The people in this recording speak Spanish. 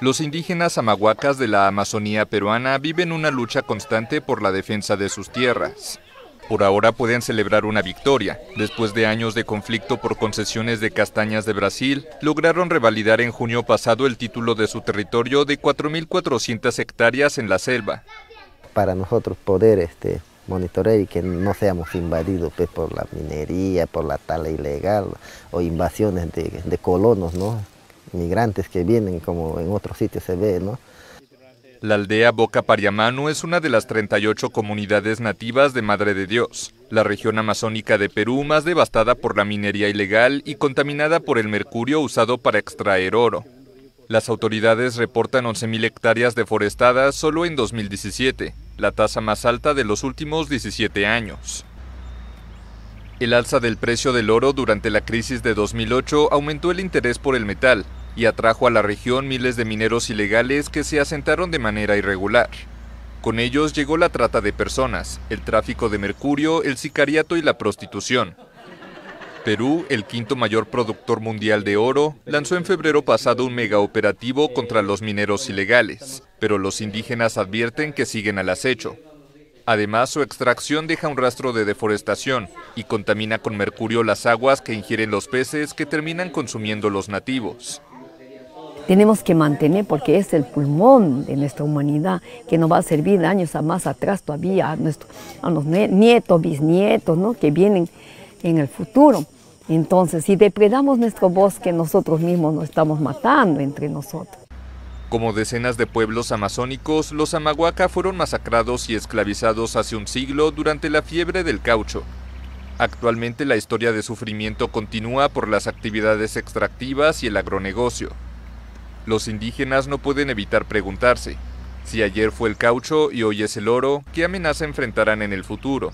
Los indígenas amahuacas de la Amazonía peruana viven una lucha constante por la defensa de sus tierras. Por ahora pueden celebrar una victoria. Después de años de conflicto por concesiones de castañas de Brasil, lograron revalidar en junio pasado el título de su territorio de 4.400 hectáreas en la selva. Para nosotros poder este, monitorear y que no seamos invadidos pues, por la minería, por la tala ilegal o invasiones de colonos, ¿no? migrantes que vienen como en otros sitios se ve, ¿no? La aldea Boca Pariamano es una de las 38 comunidades nativas de Madre de Dios, la región amazónica de Perú más devastada por la minería ilegal y contaminada por el mercurio usado para extraer oro. Las autoridades reportan 11.000 hectáreas deforestadas solo en 2017, la tasa más alta de los últimos 17 años. El alza del precio del oro durante la crisis de 2008 aumentó el interés por el metal y atrajo a la región miles de mineros ilegales que se asentaron de manera irregular. Con ellos llegó la trata de personas, el tráfico de mercurio, el sicariato y la prostitución. Perú, el quinto mayor productor mundial de oro, lanzó en febrero pasado un megaoperativo contra los mineros ilegales, pero los indígenas advierten que siguen al acecho. Además, su extracción deja un rastro de deforestación y contamina con mercurio las aguas que ingieren los peces que terminan consumiendo los nativos. Tenemos que mantener porque es el pulmón de nuestra humanidad que nos va a servir años a más atrás todavía a, nuestros los nietos, bisnietos, que vienen en el futuro. Entonces, si depredamos nuestro bosque, nosotros mismos nos estamos matando entre nosotros. Como decenas de pueblos amazónicos, los amahuaca fueron masacrados y esclavizados hace un siglo durante la fiebre del caucho. Actualmente la historia de sufrimiento continúa por las actividades extractivas y el agronegocio. Los indígenas no pueden evitar preguntarse, si ayer fue el caucho y hoy es el oro, ¿qué amenaza enfrentarán en el futuro?